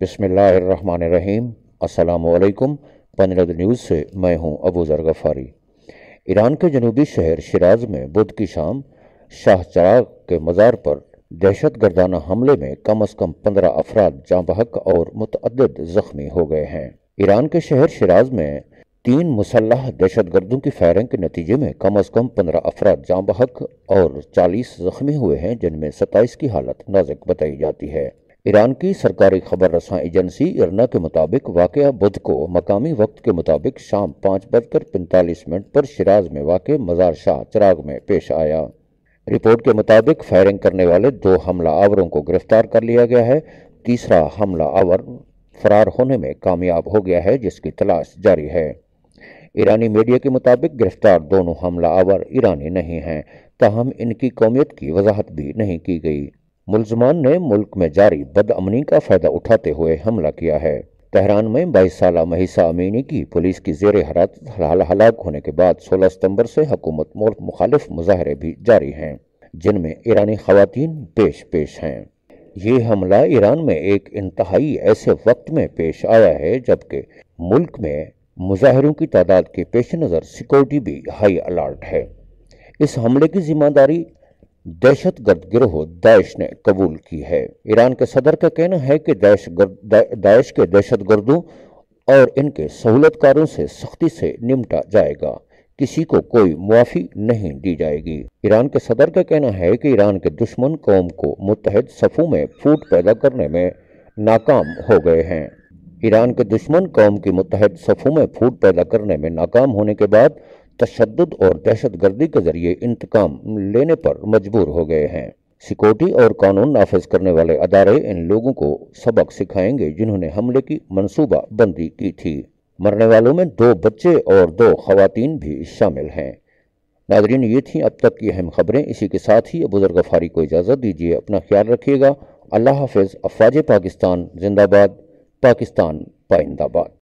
बिसमीम असलकम पनरद न्यूज़ से मैं हूं अबू ज़र गफ़ारी ईरान के जनूबी शहर शराज में बुध की शाम शाह चराग के मज़ार पर दहशत गर्दाना हमले में कम अज़ कम पंद्रह अफराद जाँ बहक और मतद ज़ख्मी हो गए हैं ईरान के शहर शराज में तीन मुसलह दहशत गर्दों की फायरिंग के नतीजे में कम अज़ कम पंद्रह अफराद जाँ बहक और चालीस ज़ख्मी हुए हैं जिनमें सत्ताईस की हालत नाजुक बताई जाती है ईरान की सरकारी खबर रसा एजेंसी इरना के मुताबिक वाक़ बुध को मकामी वक्त के मुताबिक शाम पाँच बजकर पैंतालीस मिनट पर शराज में वाक़ मज़ार शाह चिराग में पेश आया रिपोर्ट के मुताबिक फायरिंग करने वाले दो हमला आवरों को गिरफ्तार कर लिया गया है तीसरा हमला आवर फरार होने में कामयाब हो गया है जिसकी तलाश जारी है ईरानी मीडिया के मुताबिक गिरफ्तार दोनों हमला आवर ईरानी नहीं हैं ताहम इनकी कौमियत की वजाहत भी नहीं की गई मुलजमान ने मुल्क में जारी बदअमनी का फ़ायदा उठाते हुए हमला किया है तेहरान में बाईस साल महिसा अमीनी की पुलिस की जेर हरात हलाक होने के बाद 16 सितंबर से हुकूमत मुखालिफ मुजाहरे भी जारी हैं जिनमें ईरानी खातन पेश पेश हैं ये हमला ईरान में एक इंतहाई ऐसे वक्त में पेश आया है जबकि मुल्क में मुजाहरों की तादाद के पेश नज़र सिक्योरिटी भी हाई अलर्ट है इस हमले की जिम्मेदारी दहशत गर्द गिरोह दाइश ने कबूल की है ईरान के सदर का कहना है कि दाइश दाइश के दहशत गर्दों और इनके सहूलतकारों से सख्ती से निपटा जाएगा किसी को कोई मुआफ़ी नहीं दी जाएगी ईरान के सदर का कहना है कि ईरान के दुश्मन कौम को मुतहद सफ़ों में फूट पैदा करने में नाकाम हो गए हैं ईरान के दुश्मन कौम की मुतहद सफ़ों में फूट पैदा करने में नाकाम होने के बाद तशद और दहशत गर्दी के जरिए इंतकाम लेने पर मजबूर हो गए हैं सिक्योरिटी और कानून नाफज करने वाले अदारे इन लोगों को सबक सिखाएंगे जिन्होंने हमले की मनसूबा बंदी की थी मरने वालों में दो बच्चे और दो खातन भी शामिल हैं नाजरीन ये थी अब तक की अहम खबरें इसी के साथ ही बुजुर्ग फारी को इजाज़त दीजिए अपना ख्याल रखिएगा अल्लाह हाफिज़ अफवाज पाकिस्तान जिंदाबाद पाकिस्तान पाइंदाबाद